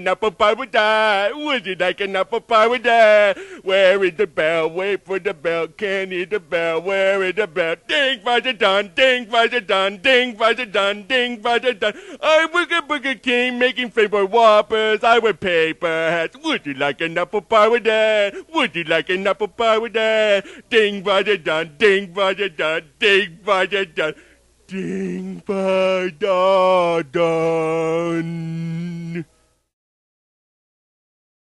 an apple pie would die? Would you like an apple pie would die? Where is the bell? Wait for the bell. Can hear the bell. Where is the bell? Ding, father done. Ding, father done. Ding, father done. Ding, father done. I work at Burger King making favorite whoppers. I wear paper hats. Would you like an apple pie with that? Would you like an apple pie with that? Ding, father done. Ding, father done. Ding, father done. Ding, father done.